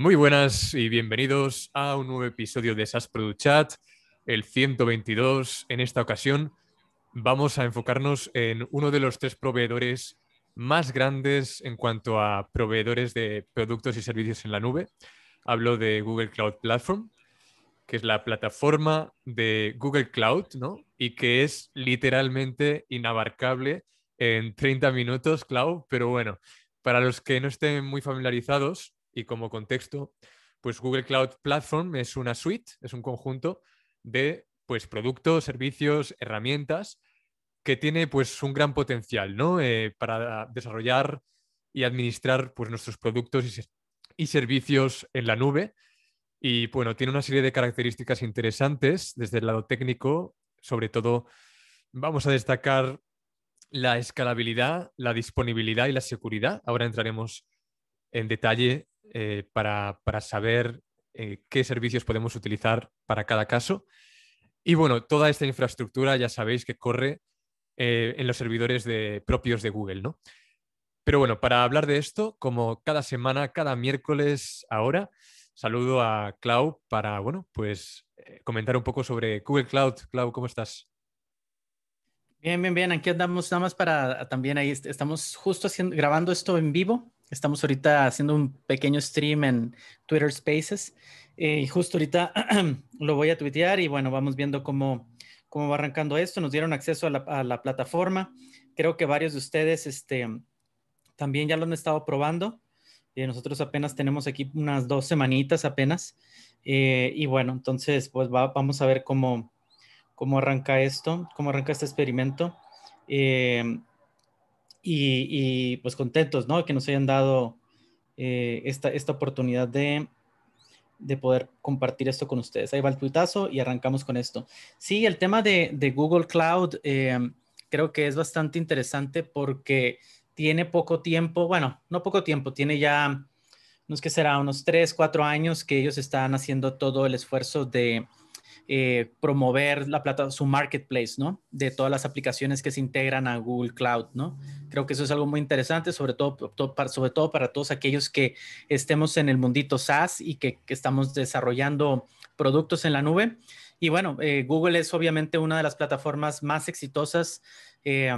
Muy buenas y bienvenidos a un nuevo episodio de Product Chat, el 122. En esta ocasión vamos a enfocarnos en uno de los tres proveedores más grandes en cuanto a proveedores de productos y servicios en la nube. Hablo de Google Cloud Platform, que es la plataforma de Google Cloud, ¿no? Y que es literalmente inabarcable en 30 minutos, Cloud, pero bueno, para los que no estén muy familiarizados, y como contexto, pues Google Cloud Platform es una suite, es un conjunto de pues, productos, servicios, herramientas que tiene pues, un gran potencial ¿no? Eh, para desarrollar y administrar pues, nuestros productos y, y servicios en la nube. Y bueno, tiene una serie de características interesantes desde el lado técnico, sobre todo vamos a destacar la escalabilidad, la disponibilidad y la seguridad. Ahora entraremos en detalle eh, para, saber eh, qué servicios podemos utilizar para cada caso. Y bueno, toda esta infraestructura ya sabéis que corre eh, en los servidores de, propios de Google, ¿no? Pero bueno, para hablar de esto, como cada semana, cada miércoles ahora, saludo a Clau para, bueno, pues comentar un poco sobre Google Cloud. Clau, ¿cómo estás? Bien, bien, bien. Aquí andamos nada más para también ahí. Estamos justo grabando esto en vivo Estamos ahorita haciendo un pequeño stream en Twitter Spaces eh, y justo ahorita lo voy a tuitear y bueno, vamos viendo cómo, cómo va arrancando esto. Nos dieron acceso a la, plataforma. Creo que varios de ustedes este, también ya lo han estado probando. Y eh, nosotros apenas tenemos aquí unas dos semanitas apenas. Eh, y bueno, entonces pues vamos a ver cómo, cómo arranca esto, cómo arranca este experimento. Eh, y, pues contentos, ¿no? Que nos hayan dado eh, esta, esta oportunidad de, poder compartir esto con ustedes. Ahí va el tuitazo y arrancamos con esto. Sí, el tema de, Google Cloud eh, creo que es bastante interesante porque tiene poco tiempo, bueno, no poco tiempo, tiene ya, no es que será unos tres, cuatro años que ellos están haciendo todo el esfuerzo de eh, promover la plata, su marketplace, ¿no? De todas las aplicaciones que se integran a Google Cloud, ¿no? Creo que eso es algo muy interesante, sobre todo, para, sobre todo para todos aquellos que estemos en el mundito SaaS y que, estamos desarrollando productos en la nube. Y bueno, eh, Google es obviamente una de las plataformas más exitosas eh,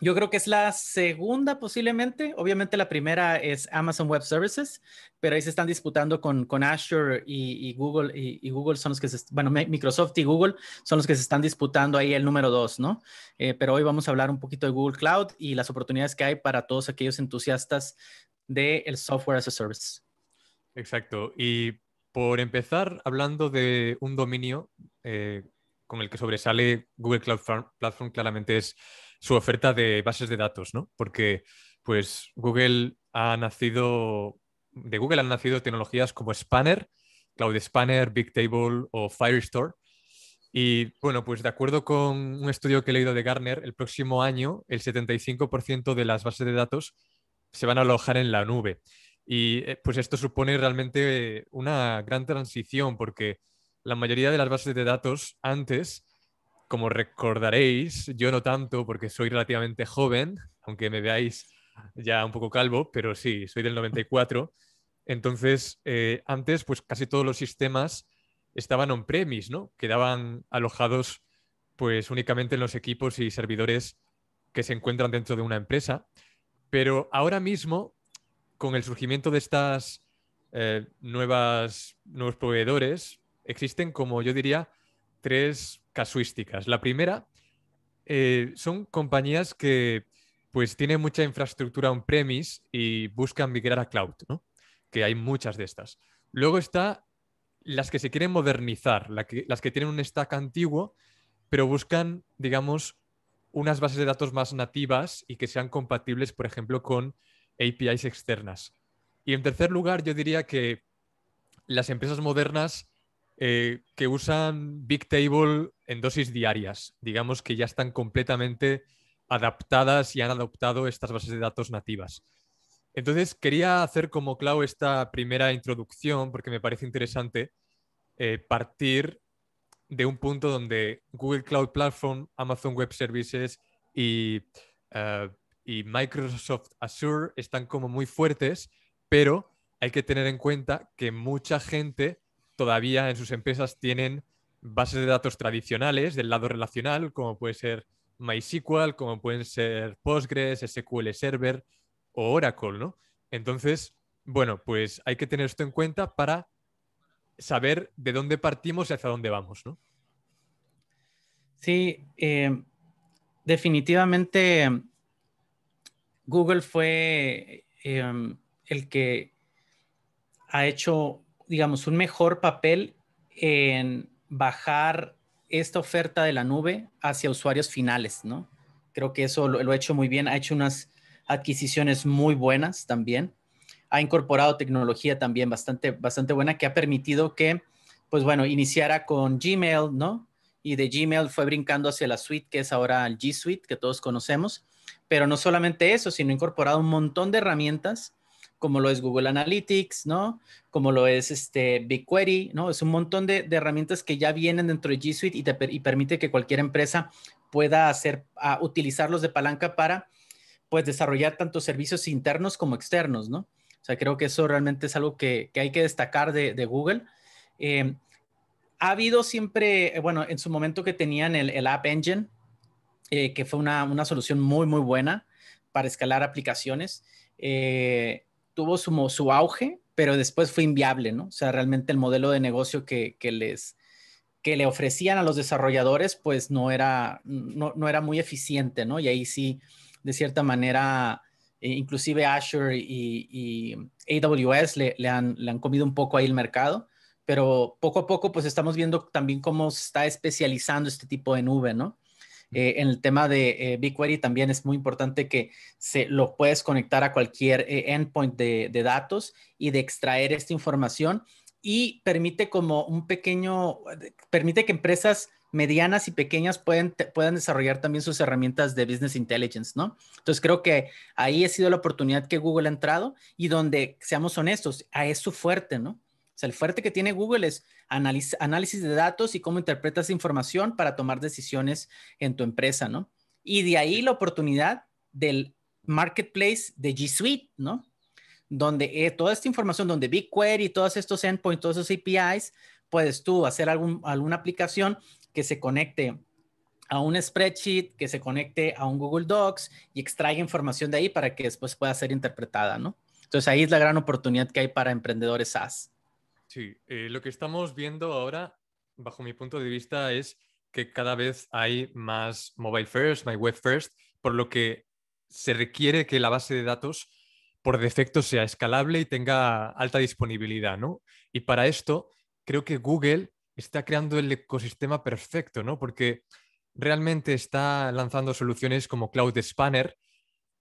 yo creo que es la segunda posiblemente. Obviamente la primera es Amazon Web Services, pero ahí se están disputando con, con Azure y, Google. Y, Google son los que se, bueno, Microsoft y Google son los que se están disputando ahí el número dos, ¿no? Eh, pero hoy vamos a hablar un poquito de Google Cloud y las oportunidades que hay para todos aquellos entusiastas del software as a service. Exacto. Y por empezar, hablando de un dominio eh, con el que sobresale Google Cloud Platform, claramente es su oferta de bases de datos, ¿no? Porque pues Google ha nacido, de Google han nacido tecnologías como Spanner, Cloud Spanner, Bigtable o Firestore. Y bueno, pues de acuerdo con un estudio que he leído de Garner, el próximo año el 75% de las bases de datos se van a alojar en la nube. Y eh, pues esto supone realmente una gran transición porque la mayoría de las bases de datos antes como recordaréis, yo no tanto porque soy relativamente joven, aunque me veáis ya un poco calvo, pero sí, soy del 94. Entonces, eh, antes, pues casi todos los sistemas estaban on-premise, ¿no? Quedaban alojados pues únicamente en los equipos y servidores que se encuentran dentro de una empresa. Pero ahora mismo, con el surgimiento de estas eh, nuevas, nuevos proveedores, existen, como yo diría, tres casuísticas. La primera, eh, son compañías que pues tienen mucha infraestructura on-premise y buscan migrar a cloud, ¿no? que hay muchas de estas. Luego está las que se quieren modernizar, las que tienen un stack antiguo, pero buscan, digamos, unas bases de datos más nativas y que sean compatibles, por ejemplo, con APIs externas. Y en tercer lugar, yo diría que las empresas modernas eh, que usan Bigtable en dosis diarias. Digamos que ya están completamente adaptadas y han adoptado estas bases de datos nativas. Entonces, quería hacer como Clau esta primera introducción, porque me parece interesante eh, partir de un punto donde Google Cloud Platform, Amazon Web Services y, eh, y Microsoft Azure están como muy fuertes, pero hay que tener en cuenta que mucha gente todavía en sus empresas tienen bases de datos tradicionales del lado relacional, como puede ser MySQL, como pueden ser Postgres, SQL Server o Oracle, ¿no? Entonces, bueno, pues hay que tener esto en cuenta para saber de dónde partimos y hacia dónde vamos, ¿no? Sí, eh, definitivamente Google fue eh, el que ha hecho digamos, un mejor papel en bajar esta oferta de la nube hacia usuarios finales, ¿no? Creo que eso lo, ha hecho muy bien, ha hecho unas adquisiciones muy buenas también, ha incorporado tecnología también bastante, bastante buena que ha permitido que, pues bueno, iniciara con Gmail, ¿no? Y de Gmail fue brincando hacia la suite que es ahora el G Suite, que todos conocemos, pero no solamente eso, sino incorporado un montón de herramientas como lo es Google Analytics, ¿no? Como lo es este BigQuery, ¿no? Es un montón de, herramientas que ya vienen dentro de G Suite y, y permite que cualquier empresa pueda hacer, utilizarlos de palanca para, pues, desarrollar tanto servicios internos como externos, ¿no? O sea, creo que eso realmente es algo que, hay que destacar de, Google. Eh, ha habido siempre, eh, bueno, en su momento que tenían el, App Engine, eh, que fue una, una, solución muy, muy buena para escalar aplicaciones. Eh, tuvo su, auge, pero después fue inviable, ¿no? O sea, realmente el modelo de negocio que, les que le ofrecían a los desarrolladores, pues no era, no, era muy eficiente, ¿no? Y ahí sí, de cierta manera, eh, inclusive Azure y, AWS le, han, le, han, comido un poco ahí el mercado, pero poco a poco pues estamos viendo también cómo se está especializando este tipo de nube, ¿no? Eh, en el tema de eh, BigQuery también es muy importante que se lo puedes conectar a cualquier eh, endpoint de, datos y de extraer esta información y permite como un pequeño, permite que empresas medianas y pequeñas puedan desarrollar también sus herramientas de business intelligence, ¿no? Entonces creo que ahí ha sido la oportunidad que Google ha entrado y donde, seamos honestos, a eso fuerte, ¿no? O sea, el fuerte que tiene Google es análisis de datos y cómo interpretas información para tomar decisiones en tu empresa, ¿no? Y de ahí la oportunidad del marketplace de G Suite, ¿no? Donde eh, toda esta información, donde BigQuery, todos estos endpoints, todos esos APIs, puedes tú hacer alguna aplicación que se conecte a un spreadsheet, que se conecte a un Google Docs y extraiga información de ahí para que después pueda ser interpretada, ¿no? Entonces ahí es la gran oportunidad que hay para emprendedores SaaS. Sí, eh, lo que estamos viendo ahora, bajo mi punto de vista, es que cada vez hay más mobile first, my web first, por lo que se requiere que la base de datos por defecto sea escalable y tenga alta disponibilidad, ¿no? Y para esto creo que Google está creando el ecosistema perfecto, ¿no? Porque realmente está lanzando soluciones como Cloud Spanner,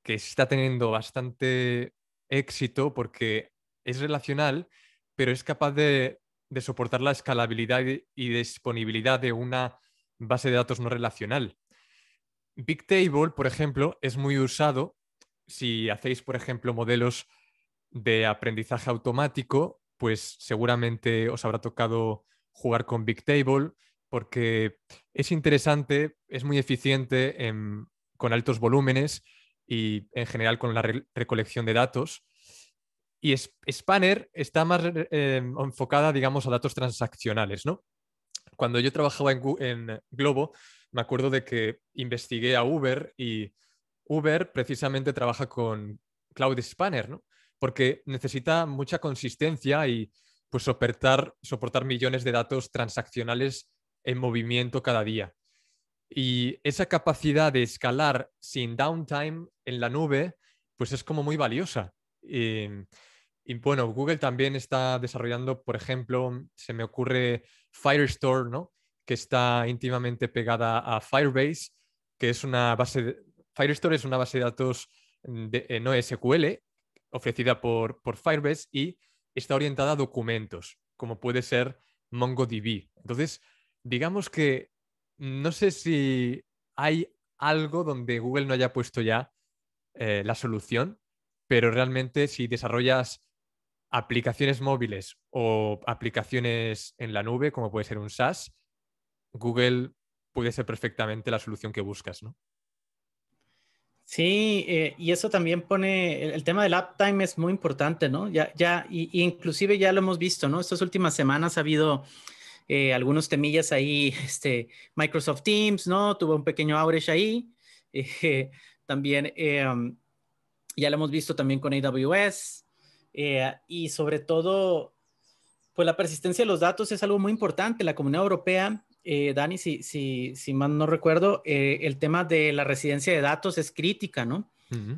que está teniendo bastante éxito porque es relacional pero es capaz de, soportar la escalabilidad y disponibilidad de una base de datos no relacional. Bigtable, por ejemplo, es muy usado si hacéis, por ejemplo, modelos de aprendizaje automático, pues seguramente os habrá tocado jugar con Bigtable porque es interesante, es muy eficiente con altos volúmenes y en general con la recolección de datos y Spanner está más eh, enfocada, digamos, a datos transaccionales, ¿no? Cuando yo trabajaba en, Globo, me acuerdo de que investigué a Uber y Uber precisamente trabaja con Cloud Spanner, ¿no? Porque necesita mucha consistencia y pues soportar, millones de datos transaccionales en movimiento cada día. Y esa capacidad de escalar sin downtime en la nube, pues es como muy valiosa. Y bueno, Google también está desarrollando, por ejemplo, se me ocurre Firestore, ¿no? que está íntimamente pegada a Firebase, que es una base, de... Firestore es una base de datos mm, de, eh, no SQL ofrecida por, Firebase y está orientada a documentos, como puede ser MongoDB. Entonces, digamos que no sé si hay algo donde Google no haya puesto ya eh, la solución, pero realmente si desarrollas aplicaciones móviles o aplicaciones en la nube, como puede ser un SaaS, Google puede ser perfectamente la solución que buscas, ¿no? Sí, eh, y eso también pone, el, tema del uptime es muy importante, ¿no? Ya, ya, y, inclusive ya lo hemos visto, ¿no? Estas últimas semanas ha habido eh, algunos temillas ahí, este, Microsoft Teams, ¿no? Tuvo un pequeño outage ahí. Eh, también em, ya lo hemos visto también con AWS, eh, y sobre todo, pues la persistencia de los datos es algo muy importante. La Comunidad Europea, eh, Dani, si, si, si, no recuerdo, eh, el tema de la residencia de datos es crítica, ¿no?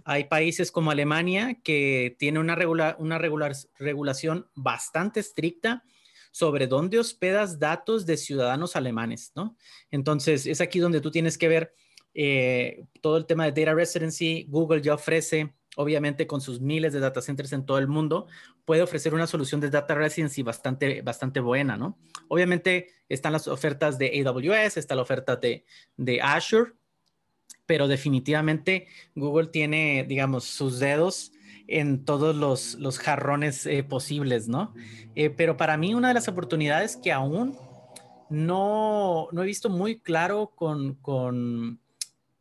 Hay países como Alemania que tiene una, una regular regulación bastante estricta sobre dónde hospedas datos de ciudadanos alemanes, ¿no? Entonces, es aquí donde tú tienes que ver todo el tema de data residency. Google ya ofrece obviamente con sus miles de data centers en todo el mundo, puede ofrecer una solución de data residency bastante, bastante buena, ¿no? Obviamente están las ofertas de AWS, está la oferta de, Azure, pero definitivamente Google tiene, digamos, sus dedos en todos los, jarrones eh, posibles, ¿no? Eh, pero para mí una de las oportunidades que aún no, he visto muy claro con, con,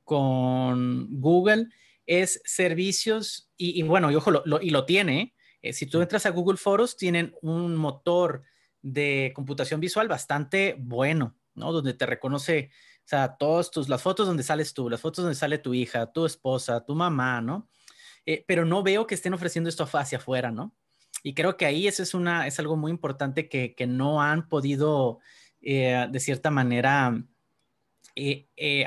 con Google es servicios, y, bueno, y ojo, lo, y lo tiene. Eh, si tú entras a Google Foros, tienen un motor de computación visual bastante bueno, ¿no? Donde te reconoce, o sea, todas tus, las fotos donde sales tú, las fotos donde sale tu hija, tu esposa, tu mamá, ¿no? Eh, pero no veo que estén ofreciendo esto hacia afuera, ¿no? Y creo que ahí eso es, una, es algo muy importante que, no han podido, eh, de cierta manera,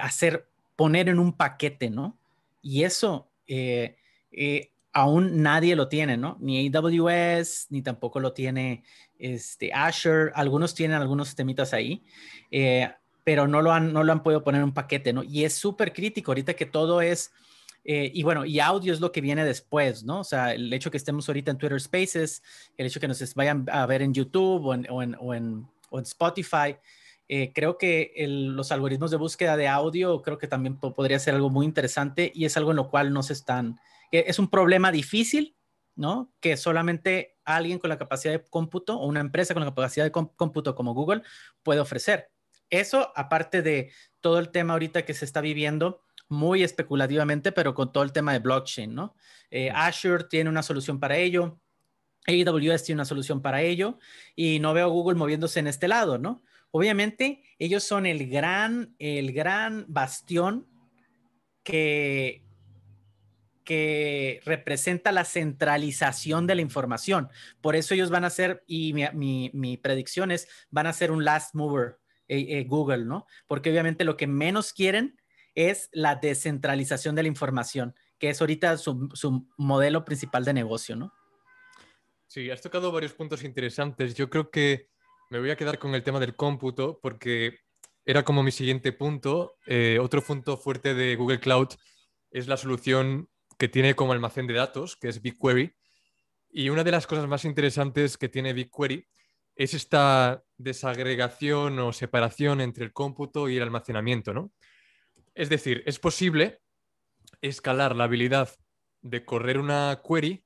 hacer, poner en un paquete, ¿no? Y eso eh, eh, aún nadie lo tiene, ¿no? Ni AWS, ni tampoco lo tiene este, Azure. Algunos tienen algunos temitas ahí, eh, pero no lo, han, no lo han podido poner en un paquete, ¿no? Y es súper crítico ahorita que todo es... y bueno, y audio es lo que viene después, ¿no? O sea, el hecho que estemos ahorita en Twitter Spaces, el hecho que nos vayan a ver en YouTube o en, o en, o o en Spotify, eh, creo que los algoritmos de búsqueda de audio creo que también podría ser algo muy interesante y es algo en lo cual no se están, es un problema difícil, ¿no? Que solamente alguien con la capacidad de cómputo o una empresa con la capacidad de cómputo como Google puede ofrecer. Eso, aparte de todo el tema ahorita que se está viviendo, muy especulativamente, pero con todo el tema de blockchain, ¿no? Eh, Azure tiene una solución para ello, AWS tiene una solución para ello, y no veo a Google moviéndose en este lado, ¿no? Obviamente, ellos son el gran, el gran bastión que, que representa la centralización de la información. Por eso ellos van a ser, y mi, mi, predicción es, van a ser un last mover, eh, eh, Google, ¿no? Porque obviamente lo que menos quieren es la descentralización de la información, que es ahorita su, su modelo principal de negocio, ¿no? Sí, has tocado varios puntos interesantes. Yo creo que me voy a quedar con el tema del cómputo porque era como mi siguiente punto. Eh, otro punto fuerte de Google Cloud es la solución que tiene como almacén de datos, que es BigQuery. Y una de las cosas más interesantes que tiene BigQuery es esta desagregación o separación entre el cómputo y el almacenamiento, Es decir, es posible escalar la habilidad de correr una query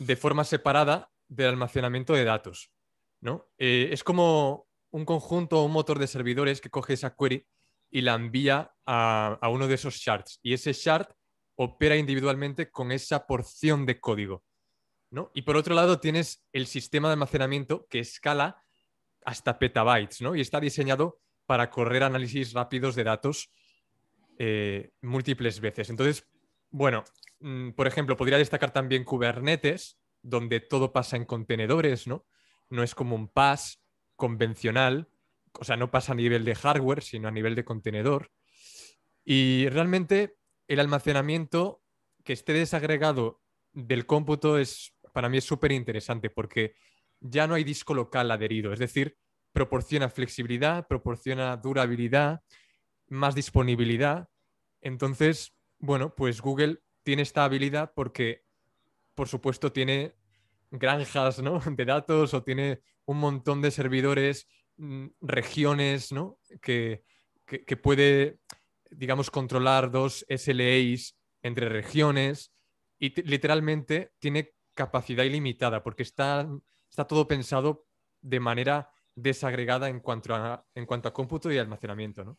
de forma separada del almacenamiento de datos. Eh, es como un conjunto o un motor de servidores que coge esa query y la envía a, uno de esos shards. Y ese shard opera individualmente con esa porción de código. ¿no? Y por otro lado tienes el sistema de almacenamiento que escala hasta petabytes ¿no? y está diseñado para correr análisis rápidos de datos eh, múltiples veces. Entonces, bueno, mm, por ejemplo, podría destacar también Kubernetes, donde todo pasa en contenedores, ¿no? no es como un pass convencional, o sea, no pasa a nivel de hardware, sino a nivel de contenedor. Y realmente el almacenamiento que esté desagregado del cómputo es, para mí es súper interesante porque ya no hay disco local adherido, es decir, proporciona flexibilidad, proporciona durabilidad, más disponibilidad. Entonces, bueno, pues Google tiene esta habilidad porque, por supuesto, tiene granjas ¿no? de datos o tiene un montón de servidores, mm, regiones, ¿no? Que, puede, digamos, controlar dos SLAs entre regiones y literalmente tiene capacidad ilimitada porque está, está todo pensado de manera desagregada en cuanto a, en cuanto a cómputo y almacenamiento, ¿no?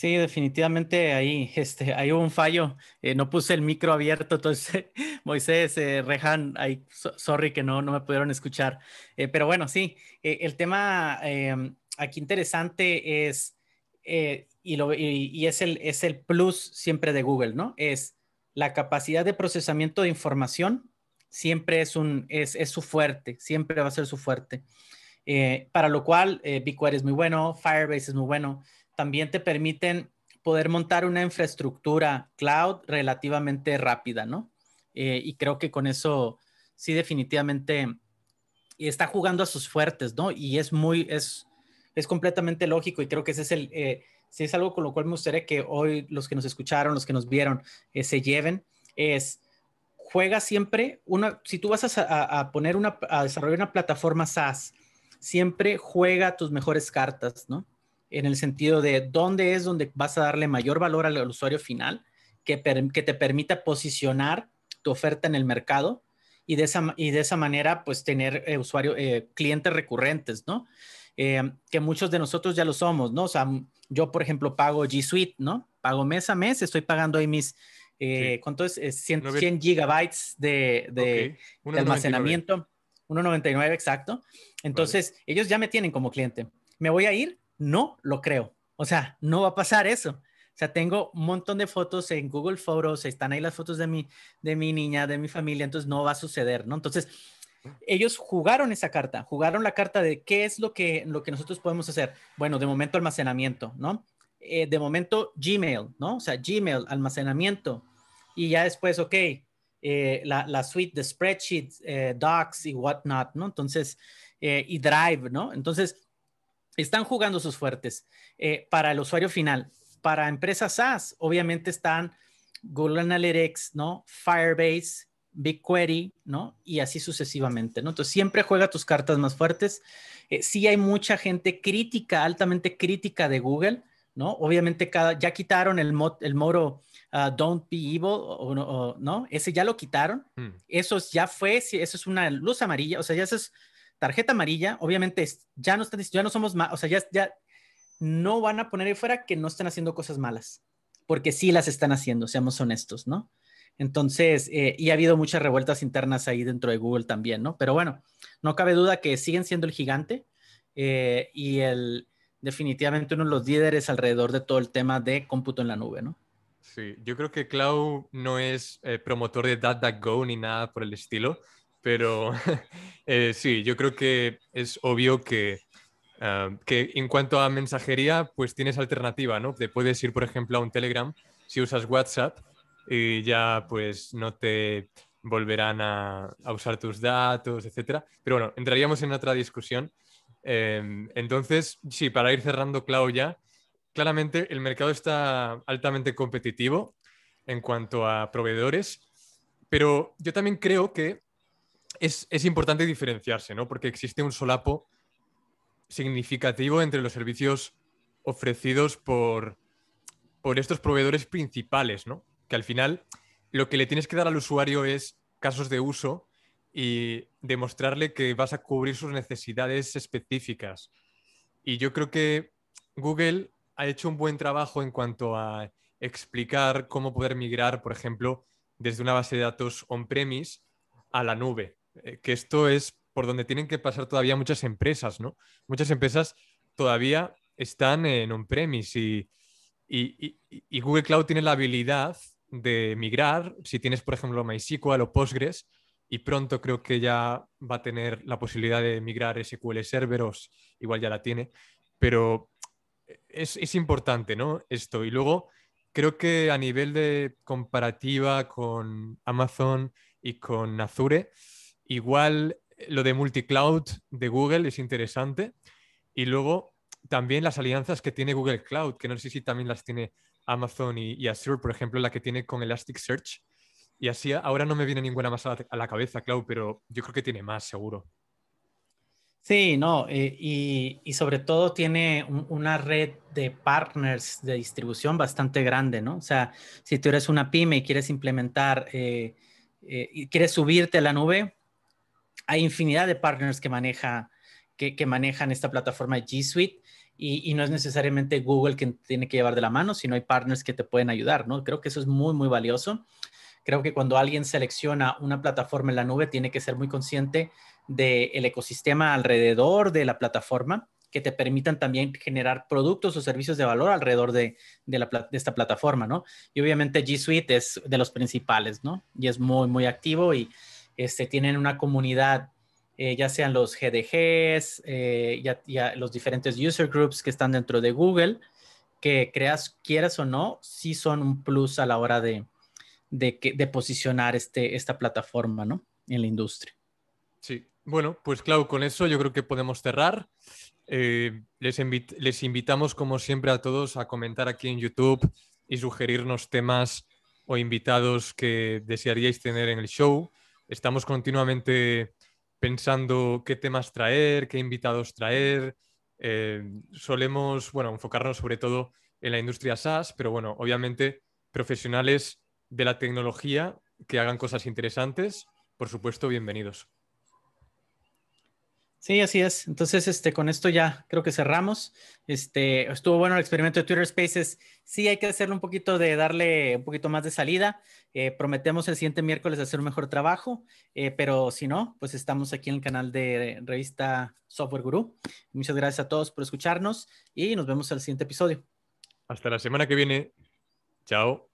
Sí, definitivamente ahí, este, hubo un fallo. Eh, no puse el micro abierto, entonces Moisés, eh, Rehan, sorry que no, no me pudieron escuchar. Eh, pero bueno, sí, el tema em, aquí interesante es, y, lo, es, el, es el plus siempre de Google, ¿no? Es la capacidad de procesamiento de información, siempre es, un, es, es su fuerte, siempre va a ser su fuerte. para lo cual, BigQuery es muy bueno, Firebase es muy bueno también te permiten poder montar una infraestructura cloud relativamente rápida, ¿no? Eh, y creo que con eso sí definitivamente está jugando a sus fuertes, ¿no? Y es muy, es, es completamente lógico y creo que ese es el, eh, si es algo con lo cual me gustaría que hoy los que nos escucharon, los que nos vieron, eh, se lleven, es juega siempre, una, si tú vas a, a, poner una, a desarrollar una plataforma SaaS, siempre juega tus mejores cartas, ¿no? en el sentido de dónde es donde vas a darle mayor valor al, usuario final, que, que, te permita posicionar tu oferta en el mercado y de esa, y de esa manera, pues tener eh, usuario, eh, clientes recurrentes, ¿no? Eh, que muchos de nosotros ya lo somos, ¿no? O sea, yo, por ejemplo, pago G Suite, ¿no? Pago mes a mes, estoy pagando ahí mis, sí. ¿cuánto es? 100, gigabytes de, de, almacenamiento, 1.99 exacto. Entonces, ellos ya me tienen como cliente. Me voy a ir no lo creo. O sea, no va a pasar eso. O sea, tengo un montón de fotos en Google Photos, están ahí las fotos de mi, de mi niña, de mi familia, entonces no va a suceder, ¿no? Entonces, ellos jugaron esa carta, jugaron la carta de qué es lo que, lo que nosotros podemos hacer. Bueno, de momento almacenamiento, ¿no? Eh, de momento Gmail, ¿no? O sea, Gmail, almacenamiento. Y ya después, ok, eh, la, suite de spreadsheets, eh, docs y whatnot, ¿no? Entonces, y Drive, ¿no? Entonces, están jugando sus fuertes eh, para el usuario final. Para empresas SaaS, obviamente están Google Analytics, ¿no? Firebase, BigQuery, ¿no? Y así sucesivamente, ¿no? Entonces, siempre juega tus cartas más fuertes. Eh, sí hay mucha gente crítica, altamente crítica de Google, ¿no? Obviamente cada, ya quitaron el, mod, el moro ah, Don't Be Evil, ¿no? Ese ya lo quitaron. Mm. Eso ya fue, eso es una luz amarilla, o sea, ya eso es tarjeta amarilla, obviamente ya no, están, ya no somos más, o sea, ya, no van a poner ahí fuera que no están haciendo cosas malas, porque sí las están haciendo, seamos honestos, ¿no? Entonces, eh, y ha habido muchas revueltas internas ahí dentro de Google también, ¿no? Pero bueno, no cabe duda que siguen siendo el gigante eh, y el definitivamente uno de los líderes alrededor de todo el tema de cómputo en la nube, ¿no? Sí, yo creo que Cloud no es eh, promotor de go ni nada por el estilo, pero eh, sí, yo creo que es obvio que, ah, que, en cuanto a mensajería, pues tienes alternativa, ¿no? Te puedes ir, por ejemplo, a un Telegram si usas WhatsApp y ya pues no te volverán a, usar tus datos, etcétera. Pero bueno, entraríamos en otra discusión. Em, entonces, sí, para ir cerrando, Clau, ya, claramente el mercado está altamente competitivo en cuanto a proveedores, pero yo también creo que es, importante diferenciarse, ¿no? Porque existe un solapo significativo entre los servicios ofrecidos por, por estos proveedores principales, ¿no? Que al final lo que le tienes que dar al usuario es casos de uso y demostrarle que vas a cubrir sus necesidades específicas. Y yo creo que Google ha hecho un buen trabajo en cuanto a explicar cómo poder migrar, por ejemplo, desde una base de datos on-premise a la nube. Eh, que esto es por donde tienen que pasar todavía muchas empresas, ¿no? Muchas empresas todavía están en on-premise y, Google Cloud tiene la habilidad de migrar, si tienes, por ejemplo, MySQL o Postgres, y pronto creo que ya va a tener la posibilidad de migrar SQL Server, igual ya la tiene, pero es, es importante, ¿no? Esto. Y luego, creo que a nivel de comparativa con Amazon y con Azure, Igual eh, lo de multicloud de Google es interesante. Y luego también las alianzas que tiene Google Cloud, que no sé si también las tiene Amazon y, Azure, por ejemplo, la que tiene con Elasticsearch. Y así ahora no me viene ninguna más a la, cabeza, Cloud, pero yo creo que tiene más, seguro. Sí, no, eh, y, y, sobre todo tiene una red de partners de distribución bastante grande, ¿no? O sea, si tú eres una pyme y quieres implementar, eh, y quieres subirte a la nube, hay infinidad de partners que, maneja, que, manejan esta plataforma G Suite y, no es necesariamente Google quien tiene que llevar de la mano, sino hay partners que te pueden ayudar, ¿no? Creo que eso es muy, muy valioso. Creo que cuando alguien selecciona una plataforma en la nube, tiene que ser muy consciente del ecosistema alrededor de la plataforma que te permitan también generar productos o servicios de valor alrededor de, de, la, de, esta plataforma, ¿no? Y obviamente G Suite es de los principales, ¿no? Y es muy, muy activo y este, tienen una comunidad, eh, ya sean los GDGs, eh, ya, los diferentes user groups que están dentro de Google, que creas, quieras o no, sí son un plus a la hora de, posicionar este, esta plataforma ¿no? en la industria. Sí, bueno, pues claro, con eso yo creo que podemos cerrar. Eh, les invitamos, como siempre, a todos a comentar aquí en YouTube y sugerirnos temas o invitados que desearíais tener en el show estamos continuamente pensando qué temas traer, qué invitados traer. Eh, solemos, enfocarnos sobre todo en la industria SaaS, pero bueno, obviamente profesionales de la tecnología que hagan cosas interesantes, por supuesto, bienvenidos. Sí, así es. Entonces, este, con esto ya creo que cerramos. Este, estuvo bueno el experimento de Twitter Spaces. Sí, hay que hacerle un poquito de darle un poquito más de salida. Eh, prometemos el siguiente miércoles hacer un mejor trabajo, eh, pero si no, pues estamos aquí en el canal de revista Software Guru. Muchas gracias a todos por escucharnos y nos vemos al siguiente episodio. Hasta la semana que viene. Chao.